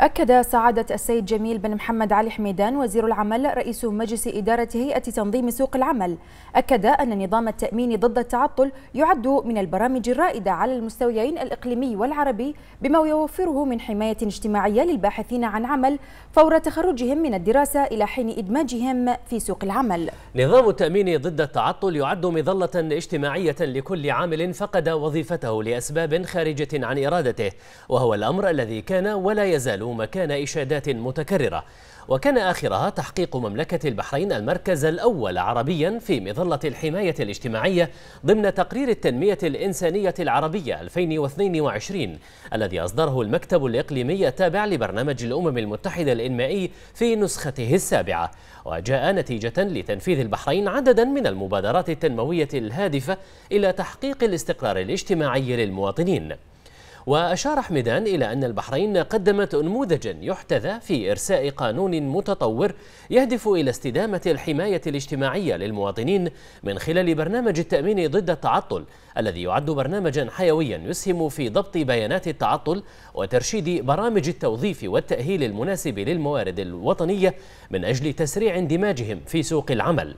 أكد سعادة السيد جميل بن محمد علي حميدان وزير العمل رئيس مجلس إدارة هيئة تنظيم سوق العمل أكد أن نظام التأمين ضد التعطل يعد من البرامج الرائدة على المستويين الإقليمي والعربي بما يوفره من حماية اجتماعية للباحثين عن عمل فور تخرجهم من الدراسة إلى حين إدماجهم في سوق العمل نظام التأمين ضد التعطل يعد مظلة اجتماعية لكل عامل فقد وظيفته لأسباب خارجة عن إرادته وهو الأمر الذي كان ولا يزال مكان إشادات متكررة وكان آخرها تحقيق مملكة البحرين المركز الأول عربيا في مظلة الحماية الاجتماعية ضمن تقرير التنمية الإنسانية العربية 2022 الذي أصدره المكتب الإقليمي التابع لبرنامج الأمم المتحدة الإنمائي في نسخته السابعة وجاء نتيجة لتنفيذ البحرين عددا من المبادرات التنموية الهادفة إلى تحقيق الاستقرار الاجتماعي للمواطنين وأشار حمدان إلى أن البحرين قدمت نموذجا يحتذى في إرساء قانون متطور يهدف إلى استدامة الحماية الاجتماعية للمواطنين من خلال برنامج التأمين ضد التعطل الذي يعد برنامجا حيويا يسهم في ضبط بيانات التعطل وترشيد برامج التوظيف والتأهيل المناسب للموارد الوطنية من أجل تسريع اندماجهم في سوق العمل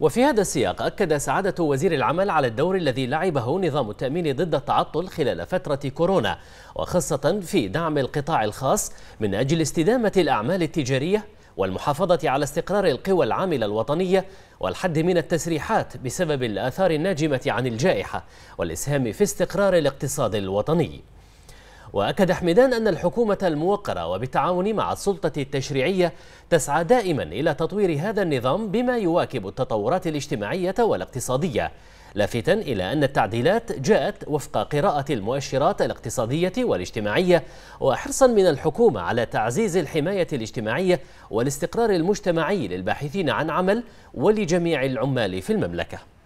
وفي هذا السياق أكد سعادة وزير العمل على الدور الذي لعبه نظام التأمين ضد التعطل خلال فترة كورونا وخاصة في دعم القطاع الخاص من أجل استدامة الأعمال التجارية والمحافظة على استقرار القوى العاملة الوطنية والحد من التسريحات بسبب الآثار الناجمة عن الجائحة والإسهام في استقرار الاقتصاد الوطني وأكد حميدان أن الحكومة الموقرة وبالتعاون مع السلطة التشريعية تسعى دائما إلى تطوير هذا النظام بما يواكب التطورات الاجتماعية والاقتصادية لافتا إلى أن التعديلات جاءت وفق قراءة المؤشرات الاقتصادية والاجتماعية وحرصا من الحكومة على تعزيز الحماية الاجتماعية والاستقرار المجتمعي للباحثين عن عمل ولجميع العمال في المملكة